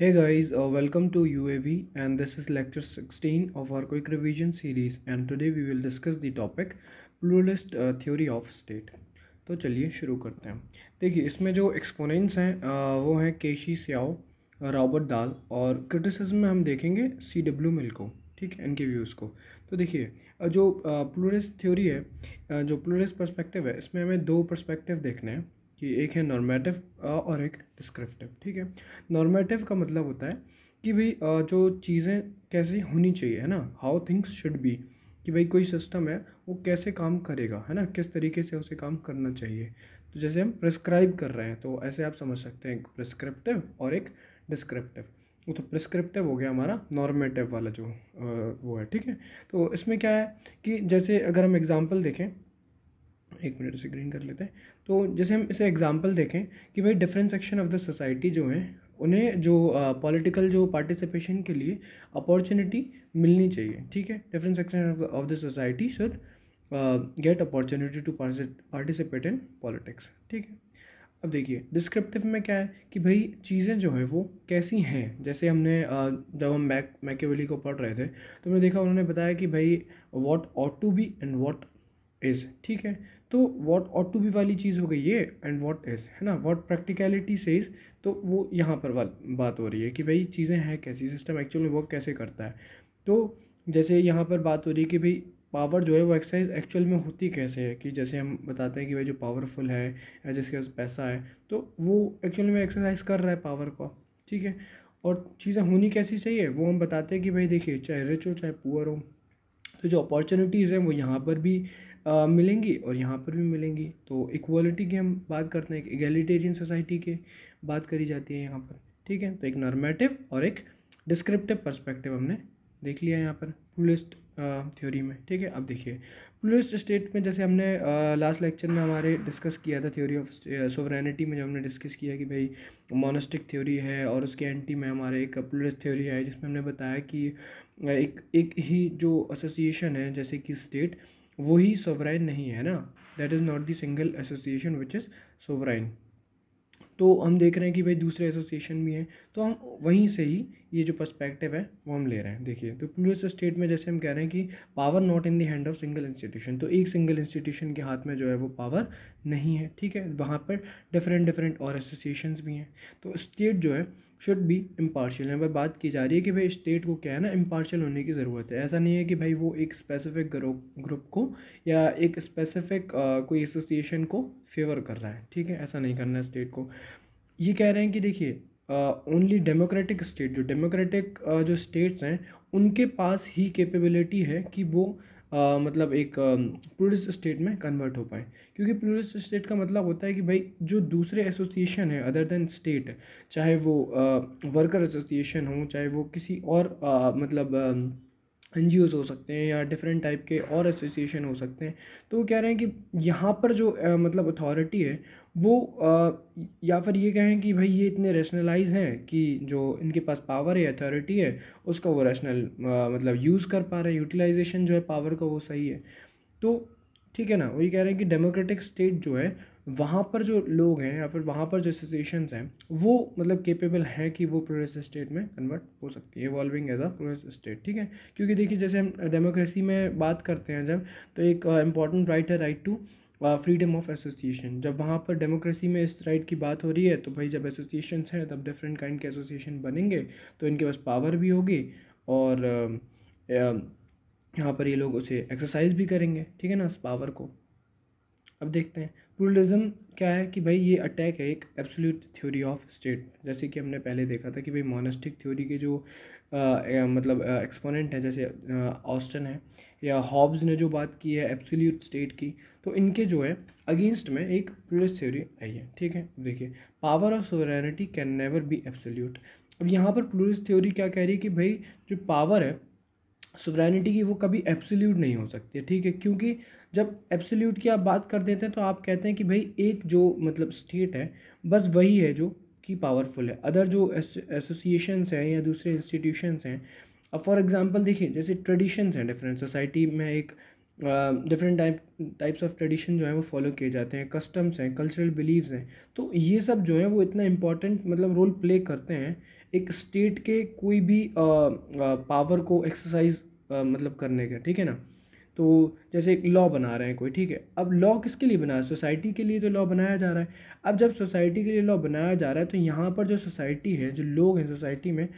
Hey guys, uh, welcome to UAV and this is lecture 16 of our quick revision series and today we will discuss the topic pluralist uh, theory of state. तो चलिए शुरू करते हैं देखिए इसमें जो exponents हैं uh, वो हैं केशी सियाओ रॉबर्ट दाल और क्रिटिसिज्म में हम देखेंगे सी डब्ल्यू मिल को ठीक है इनके व्यूज़ को तो देखिए जो प्लूरिस्ट थ्योरी है जो प्लूरिस्ट पर्सपेक्टिव है इसमें हमें दो पर्सपेक्टिव देखने हैं कि एक है नॉर्मेटिव और एक डिस्क्रिप्टिव ठीक है नॉर्मेटिव का मतलब होता है कि भाई जो चीज़ें कैसी होनी चाहिए है ना हाउ थिंग्स शुड बी कि भाई कोई सिस्टम है वो कैसे काम करेगा है ना किस तरीके से उसे काम करना चाहिए तो जैसे हम प्रिस्क्राइब कर रहे हैं तो ऐसे आप समझ सकते हैं एक प्रिस्क्रिप्टिव और एक डिस्क्रिप्टिव वो तो प्रिस्क्रिप्टिव हो गया हमारा नॉर्मेटिव वाला जो वो है ठीक है तो इसमें क्या है कि जैसे अगर हम एग्ज़ाम्पल देखें एक मिनट इसे ग्रीन कर लेते हैं तो जैसे हम इसे एग्जांपल देखें कि भाई different section of the society जो हैं उन्हें जो पॉलिटिकल uh, जो पार्टिसिपेशन के लिए अपॉर्चुनिटी मिलनी चाहिए ठीक है different section of the society should get opportunity to participate in politics ठीक है अब देखिए डिस्क्रिप्टिव में क्या है कि भाई चीज़ें जो हैं वो कैसी हैं जैसे हमने जब हम मैक मैकेवली को पढ़ रहे थे तो हमने देखा उन्होंने बताया कि भाई what ought to be and what is ठीक है तो वॉट ऑट टू बी वाली चीज़ हो गई ये एंड वॉट इज़ है ना वॉट प्रैक्टिकलिटी से इज़ तो वो यहाँ पर बात हो रही है कि भाई चीज़ें हैं कैसी सिस्टम एक्चुअल में वर्क कैसे करता है तो जैसे यहाँ पर बात हो रही है कि भाई पावर जो है वो एक्सरसाइज एक्चुअल में होती कैसे है कि जैसे हम बताते हैं कि भाई जो पावरफुल है या जिसके पास पैसा है तो वो एक्चुअल में एक्सरसाइज कर रहा है पावर को ठीक है और चीज़ें होनी कैसी चाहिए वो हम बताते हैं कि भाई देखिए चाहे रिच हो चाहे पुअर हो तो जो अपॉर्चुनिटीज़ हैं वो यहाँ पर भी आ, मिलेंगी और यहाँ पर भी मिलेंगी तो इक्वलिटी की हम बात करते हैं इगेलीटेरियन सोसाइटी की बात करी जाती है यहाँ पर ठीक है तो एक नॉर्मेटिव और एक डिस्क्रिप्टिव पर्सपेक्टिव हमने देख लिया यहाँ पर पुलिस्ट थ्योरी में ठीक है अब देखिए पुलिस्ट स्टेट में जैसे हमने लास्ट लेक्चर में हमारे डिस्कस किया था थ्योरी ऑफ सोवरेनिटी में जो हमने डिस्कस किया कि भाई मोनस्टिक थ्योरी है और उसके एंटी में हमारे एक पुलिस थ्योरी है जिसमें हमने बताया कि एक एक ही जो एसोसिएशन है जैसे कि स्टेट वही सोवराइन नहीं है ना that is not the single association which is sovereign तो हम देख रहे हैं कि भाई दूसरे एसोसिएशन भी हैं तो हम वहीं से ही ये जो पर्सपेक्टिव है वो हम ले रहे हैं देखिए तो प्लूरस स्टेट में जैसे हम कह रहे हैं कि power not in the hand of single institution तो एक सिंगल इंस्टीट्यूशन के हाथ में जो है वो पावर नहीं है ठीक है वहाँ पर डिफरेंट डिफरेंट और एसोसिएशन भी हैं तो स्टेट जो है शुड बी इम्पार्शल यहाँ पर बात की जा रही है कि भाई स्टेट को क्या है ना इम्पार्शल होने की ज़रूरत है ऐसा नहीं है कि भाई वो एक स्पेसिफिक ग्रुप को या एक स्पेसिफिक कोई एसोसिएशन को फेवर कर रहा है ठीक है ऐसा नहीं करना है स्टेट को ये कह रहे हैं कि देखिए ओनली डेमोक्रेटिक स्टेट जो डेमोक्रेटिक uh, जो स्टेट्स हैं उनके पास ही कैपेबिलिटी है कि वो आ, मतलब एक प्लूरिस्ट स्टेट में कन्वर्ट हो पाए क्योंकि प्लूरिस्ट स्टेट का मतलब होता है कि भाई जो दूसरे एसोसिएशन है अदर देन स्टेट चाहे वो वर्कर एसोसिएशन हो चाहे वो किसी और आ, मतलब एन हो सकते हैं या डिफरेंट टाइप के और एसोसिएशन हो सकते हैं तो वो कह रहे हैं कि यहाँ पर जो आ, मतलब अथॉरिटी है वो आ, या फिर ये कहें कि भाई ये इतने रैशनलाइज हैं कि जो इनके पास पावर है अथॉरिटी है उसका वो रैशनल मतलब यूज़ कर पा रहे हैं यूटिलाइजेशन जो है पावर का वो सही है तो ठीक है ना वही कह रहे हैं कि डेमोक्रेटिक स्टेट जो है वहाँ पर जो लोग हैं या फिर वहाँ पर जो एसोसिएशन हैं वो मतलब केपेबल हैं कि वो प्रोग्रेस स्टेट में कन्वर्ट हो सकती है evolving as a progress state ठीक है क्योंकि देखिए जैसे हम डेमोक्रेसी में बात करते हैं जब तो एक इम्पॉर्टेंट राइट है right to freedom of association जब वहाँ पर डेमोक्रेसी में इस राइट की बात हो रही है तो भाई जब एसोसिएशन हैं तब डिफरेंट काइंड के एसोसिएशन बनेंगे तो इनके पास पावर भी होगी और यहाँ पर ये लोग उसे एक्सरसाइज भी करेंगे ठीक है ना उस पावर को अब देखते हैं प्लूरलिज़म क्या है कि भाई ये अटैक है एक एब्सोल्यूट थ्योरी ऑफ स्टेट जैसे कि हमने पहले देखा था कि भाई मोनेस्टिक थ्योरी के जो आ, मतलब एक्सपोनेंट हैं जैसे ऑस्टन है या हॉब्स ने जो बात की है एब्सोल्यूट स्टेट की तो इनके जो है अगेंस्ट में एक प्लूरलिस्ट थ्योरी आई है ठीक है देखिए power of sovereignty can never be absolute अब यहाँ पर प्लूरिस्ट थ्योरी क्या कह रही है कि भाई जो पावर है सुवैनिटी की वो कभी एब्सोल्यूट नहीं हो सकती है ठीक है क्योंकि जब एब्सोल्यूट की आप बात कर देते हैं तो आप कहते हैं कि भाई एक जो मतलब स्टेट है बस वही है जो कि पावरफुल है अदर जो एसोसिएशंस हैं या दूसरे इंस्टीट्यूशंस हैं अब फॉर एग्जांपल देखिए जैसे ट्रेडिशंस हैं डिफरेंट सोसाइटी में एक different type types of tradition जो है वो फॉलो किए जाते हैं कस्टम्स हैं कल्चरल बिलीव्स हैं तो ये सब जो है वो इतना इम्पॉर्टेंट मतलब रोल प्ले करते हैं एक स्टेट के कोई भी पावर को एक्सरसाइज मतलब करने का ठीक है ना तो जैसे एक लॉ बना रहे हैं कोई ठीक है अब लॉ किसके लिए बना सोसाइटी के लिए तो लॉ बनाया जा रहा है अब जब सोसाइटी के लिए लॉ बनाया जा रहा है तो यहाँ पर जो सोसाइटी है जो लोग हैं सोसाइटी में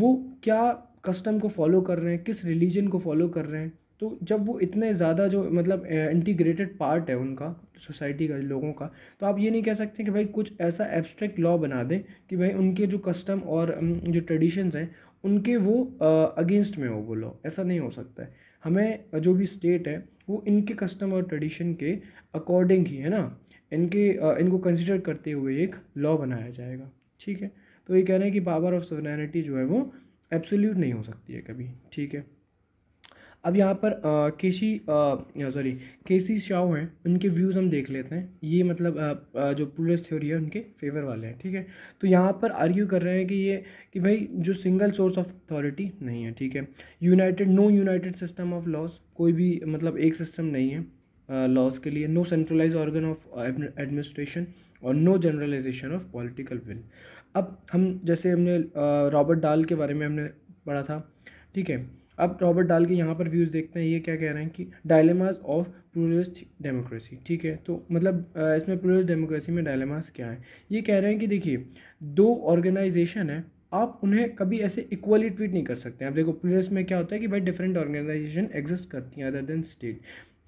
वो क्या कस्टम को फॉलो कर रहे हैं किस रिलीजन को फॉलो कर रहे हैं तो जब वो इतने ज़्यादा जो मतलब इंटीग्रेटेड पार्ट है उनका सोसाइटी का लोगों का तो आप ये नहीं कह सकते कि भाई कुछ ऐसा एब्स्ट्रैक्ट लॉ बना दें कि भाई उनके जो कस्टम और जो ट्रेडिशंस हैं उनके वो अगेंस्ट में हो वो लॉ ऐसा नहीं हो सकता है हमें जो भी स्टेट है वो इनके कस्टम और ट्रेडिशन के अकॉर्डिंग ही है ना इनके इनको कंसिडर करते हुए एक लॉ बनाया जाएगा ठीक है तो ये कह रहे हैं कि पावर ऑफ सवनैरिटी जो है वो एब्सोल्यूट नहीं हो सकती है कभी ठीक है अब यहाँ पर केसी सॉरी केसी शाओ हैं उनके व्यूज़ हम देख लेते हैं ये मतलब आ, आ, जो पुलिस थ्योरी है उनके फेवर वाले हैं ठीक है तो यहाँ पर आर्ग्यू कर रहे हैं कि ये कि भाई जो सिंगल सोर्स ऑफ अथॉरिटी नहीं है ठीक है united no united system of laws कोई भी मतलब एक सिस्टम नहीं है लॉज के लिए no centralize organ of administration और no generalization of political will अब हम जैसे हमने रॉबर्ट डाल के बारे में हमने पढ़ा था ठीक है अब रॉबर्ट डाल के यहाँ पर व्यूज़ देखते हैं ये क्या कह रहे हैं कि डायलेमास ऑफ प्लोरिस्ट डेमोक्रेसी ठीक है तो मतलब इसमें प्लोरिस्ट डेमोक्रेसी में डायलेमास क्या है ये कह रहे हैं कि देखिए दो ऑर्गेनाइजेशन है आप उन्हें कभी ऐसे इक्वली ट्रीट नहीं कर सकते आप देखो प्लूरिस्ट में क्या होता है कि भाई डिफरेंट ऑर्गेनाइजेशन एग्जिस्ट करती हैं अदर देन स्टेट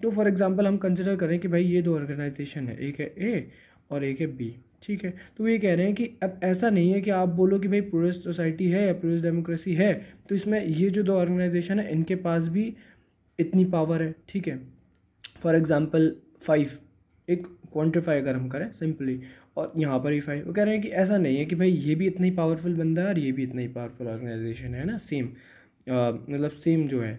तो फॉर एग्जाम्पल हम कंसिडर करें कि भाई ये दो ऑर्गेनाइजेशन है एक है ए और एक है बी ठीक है तो ये कह रहे हैं कि अब ऐसा नहीं है कि आप बोलो कि भाई प्रोग्रेस सोसाइटी है या प्रोग्रेस डेमोक्रेसी है तो इसमें ये जो दो ऑर्गेनाइजेशन है इनके पास भी इतनी पावर है ठीक है फॉर एग्ज़ाम्पल फाइव एक क्वान्टिफाई अगर हम करें सिंपली और यहाँ पर ही फाइव वो कह रहे हैं कि ऐसा नहीं है कि भाई ये भी इतना ही पावरफुल बंदा है और ये भी इतना ही पावरफुल ऑर्गेनाइजेशन है ना सेम मतलब सेम जो है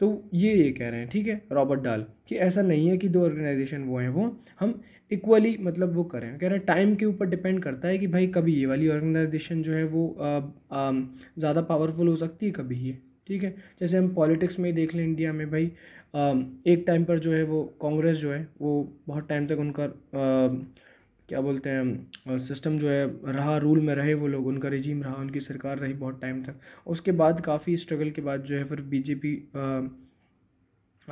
तो ये ये कह रहे हैं ठीक है रॉबर्ट डाल कि ऐसा नहीं है कि दो ऑर्गेनाइजेशन वो हैं वो हम इक्वली मतलब वो करें कह रहे हैं टाइम के ऊपर डिपेंड करता है कि भाई कभी ये वाली ऑर्गेनाइजेशन जो है वो ज़्यादा पावरफुल हो सकती है कभी ये ठीक है जैसे हम पॉलिटिक्स में ही देख लें इंडिया में भाई आ, एक टाइम पर जो है वो कांग्रेस जो है वो बहुत टाइम तक उनका आ, क्या बोलते हैं सिस्टम जो है रहा रूल में रहे वो लोग उनका रजीम रहा उनकी सरकार रही बहुत टाइम तक उसके बाद काफ़ी स्ट्रगल के बाद जो है फिर बीजेपी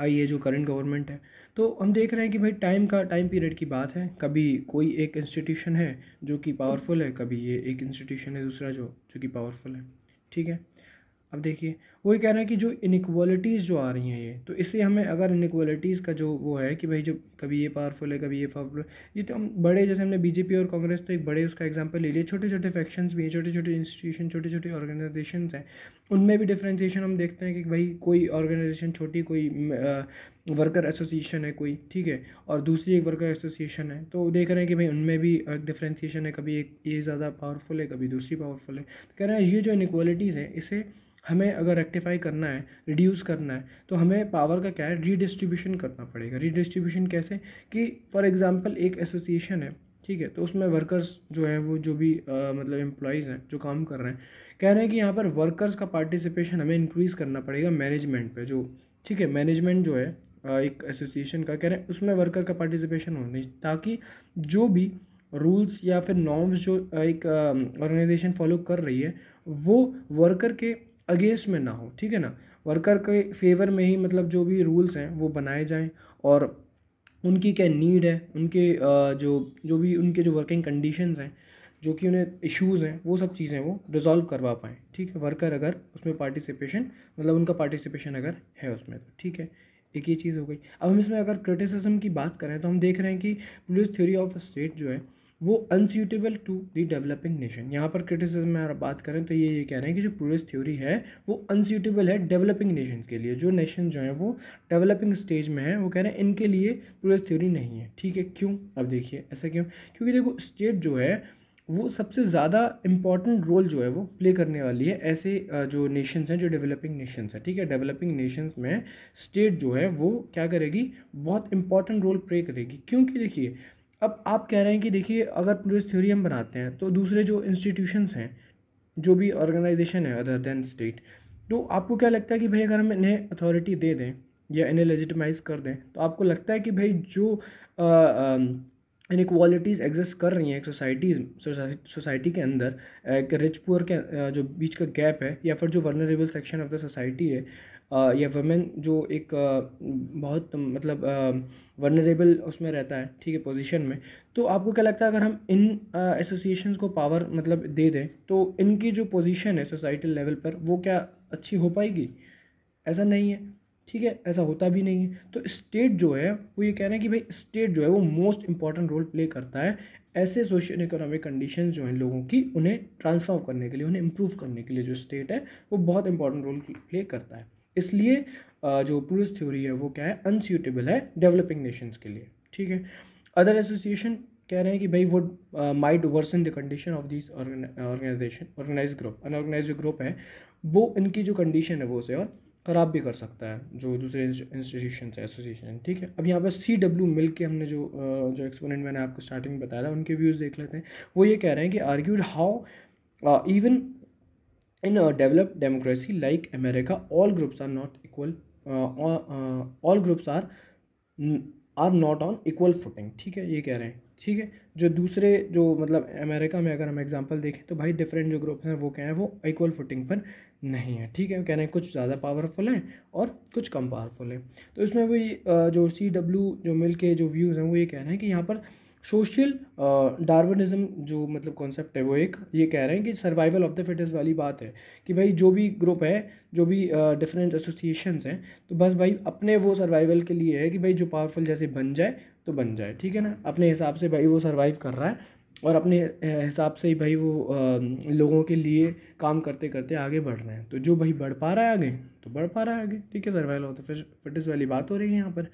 आई है जो करंट गवर्नमेंट है तो हम देख रहे हैं कि भाई टाइम का टाइम पीरियड की बात है कभी कोई एक इंस्टीट्यूशन है जो कि पावरफुल है कभी ये एक इंस्टीट्यूशन है दूसरा जो जो कि पावरफुल है ठीक है अब देखिए वही कह रहे हैं कि जो इनक्वालिटीज़ जो आ रही हैं ये तो इससे हमें अगर इनक्वालिटीज़ का जो वो है कि भाई जो कभी ये पावरफुल है कभी ये पावरफुल ये तो हम बड़े जैसे हमने बीजेपी और कांग्रेस तो एक बड़े उसका एग्जाम्पल ले लिया छोटे छोटे फैक्शंस भी हैं छोटे छोटे इंस्टीट्यूशन छोटे छोटे ऑर्गेनाइजेशन हैं उनमें भी डिफ्रेंसीशन हम देखते हैं कि भाई कोई ऑर्गेनाइजेशन छोटी कोई वर्कर एसोसिएशन है कोई ठीक है और दूसरी एक वर्कर एसोसिएशन है तो देख रहे हैं कि भाई उनमें भी डिफ्रेंसीशन है कभी एक ये ज़्यादा पावरफुल है कभी दूसरी पावरफुल है तो कह रहे हैं ये जो इनक्वालिटीज़ हैं इसे हमें अगर रेक्टिफाई करना है रिड्यूस करना है तो हमें पावर का क्या है रीडिस्ट्रीब्यूशन करना पड़ेगा रीडिस्ट्रीब्यूशन कैसे कि फॉर एग्ज़ाम्पल एक एसोसिएशन है ठीक है तो उसमें वर्कर्स जो है वो जो भी आ, मतलब एम्प्लॉयज़ हैं जो काम कर रहे हैं कह रहे हैं कि यहाँ पर वर्कर्स का पार्टिसिपेशन हमें इंक्रीज़ करना पड़ेगा मैनेजमेंट पे जो ठीक है मैनेजमेंट जो है एक एसोसिएशन का कह रहे हैं उसमें वर्कर का पार्टिसिपेशन होने ताकि जो भी रूल्स या फिर नॉर्म्स जो एक ऑर्गेनाइजेशन फॉलो कर रही है वो वर्कर के अगेंस्ट में ना हो ठीक है ना वर्कर के फेवर में ही मतलब जो भी रूल्स हैं वो बनाए जाएँ और उनकी क्या नीड है उनके जो जो भी उनके जो वर्किंग कंडीशन हैं जो कि उन्हें इश्यूज़ हैं वो सब चीज़ें वो रिजॉल्व करवा पाएँ ठीक है वर्कर अगर उसमें पार्टिसिपेशन मतलब उनका पार्टिसिपेशन अगर है उसमें तो ठीक है एक ये चीज़ हो गई अब हम इसमें अगर क्रिटिसिज्म की बात करें तो हम देख रहे हैं कि पुलिस थ्योरी ऑफ स्टेट जो है वो unsuitable to the developing nation यहाँ पर क्रिटिसिज्म में अगर बात करें तो ये ये कह रहे हैं कि जो प्लूरिस्ट थ्योरी है वो अनसूटेबल है डेवलपिंग नेशन के लिए जो नेशन जो है वो डेवलपिंग स्टेज में है वो कह रहे हैं इनके लिए प्लूरिस्ट थ्योरी नहीं है ठीक है क्यों अब देखिए ऐसा क्यों क्योंकि देखो स्टेट जो है वो सबसे ज़्यादा इम्पॉर्टेंट रोल जो है वो प्ले करने वाली है ऐसे जो नेशंस हैं जो डेवलपिंग नेशंस हैं ठीक है डेवलपिंग नेशंस में स्टेट जो है वो क्या करेगी बहुत इंपॉर्टेंट रोल प्ले करेगी क्योंकि देखिए अब आप कह रहे हैं कि देखिए अगर पुलिस थ्योरी हम बनाते हैं तो दूसरे जो इंस्टीट्यूशंस हैं जो भी ऑर्गेनाइजेशन है अदर देन स्टेट तो आपको क्या लगता है कि भाई अगर हम इन्हें अथॉरिटी दे दें या इन्हें लेजिटमाइज कर दें तो आपको लगता है कि भाई जो इनक्वालिटीज़ एग्जिस्ट कर रही हैं एक सोसाइटी सोसाइटी के अंदर एक रिच पुअर के जो बीच का गैप है या फिर जो vulnerable section of the society है या वमेन जो एक बहुत मतलब वनरेबल उसमें रहता है ठीक है पोजीशन में तो आपको क्या लगता है अगर हम इन एसोसिएशन को पावर मतलब दे दें तो इनकी जो पोजीशन है सोसाइटी लेवल पर वो क्या अच्छी हो पाएगी ऐसा नहीं है ठीक है ऐसा होता भी नहीं है तो स्टेट जो है वो ये कह रहे हैं कि भाई स्टेट जो है वो मोस्ट इंपॉर्टेंट रोल प्ले करता है ऐसे सोशल इकोनॉमिक कंडीशन जो हैं लोगों की उन्हें ट्रांसफॉर्म करने के लिए उन्हें इम्प्रूव करने के लिए जो स्टेट है वो बहुत इंपॉर्टेंट रोल प्ले करता है इसलिए जो प्रूस थ्योरी है वो क्या है अनस्यूटेबल है डेवलपिंग नेशंस के लिए ठीक है अदर एसोसिएशन कह रहे हैं कि भाई would worse in the condition of this organization organize group unorganize जो ग्रुप है वो इनकी जो कंडीशन है वो उसे और ख़राब भी कर सकता है जो दूसरे इंस्टीट्यूशन है एसोसिएशन ठीक है अब यहाँ पर सी डब्ल्यू मिल के हमने जो जो एक्सपोनेंट मैंने आपको स्टार्टिंग में बताया था उनके व्यूज़ देख लेते हैं वो ये कह रहे हैं कि argued how even in develop democracy like America all groups are not equal all groups are are not on equal footing ठीक है ये कह रहे हैं ठीक है जो दूसरे जो मतलब अमेरिका में अगर हम एग्जांपल देखें तो भाई डिफरेंट जो ग्रुप्स हैं वो क्या हैं वो इक्वल फुटिंग पर नहीं है ठीक है कह रहे हैं कुछ ज़्यादा पावरफुल हैं और कुछ कम पावरफुल हैं तो इसमें वही uh, जो सी डब्ल्यू जो मिल के जो व्यूज़ हैं वो ये कह रहे हैं कि यहाँ पर सोशल डार्वनिज्म जो मतलब कॉन्सेप्ट है वो एक ये कह रहे हैं कि सर्वाइवल ऑफ द फिटेस्ट वाली बात है कि भाई जो भी ग्रुप है जो भी डिफरेंट एसोसिएशंस हैं तो बस भाई अपने वो सर्वाइवल के लिए है कि भाई जो पावरफुल जैसे बन जाए तो बन जाए ठीक है ना अपने हिसाब से भाई वो सर्वाइव कर रहा है और अपने हिसाब से ही भाई वो आ, लोगों के लिए काम करते करते आगे बढ़ रहे हैं तो जो भाई बढ़ पा रहा है आगे तो बढ़ पा रहा है आगे ठीक है सर्वाइवल ऑफ द फिटेस्ट वाली बात हो रही है यहाँ पर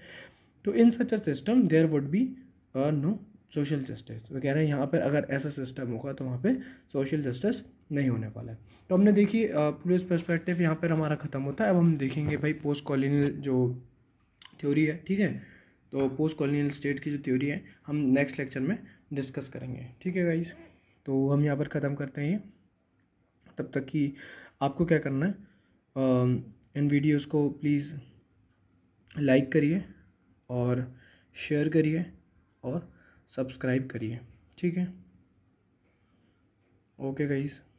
तो in such a system there would be no social justice वो तो कह रहे हैं यहाँ पर अगर ऐसा सिस्टम होगा तो वहाँ पर सोशल जस्टिस नहीं होने वाला है तो हमने देखिए पूरे पर्सपेक्टिव यहाँ पर हमारा ख़त्म होता है अब हम देखेंगे भाई पोस्ट कॉलोनियल जो थ्योरी है ठीक है तो पोस्ट कॉलोनियल स्टेट की जो थ्योरी है हम नेक्स्ट लेक्चर में डिस्कस करेंगे ठीक है गाइज तो हम यहाँ पर ख़त्म करते हैं तब तक कि आपको क्या करना है इन वीडियोज़ को प्लीज़ लाइक करिए और शेयर करिए और सब्सक्राइब करिए ठीक है ओके गाइज़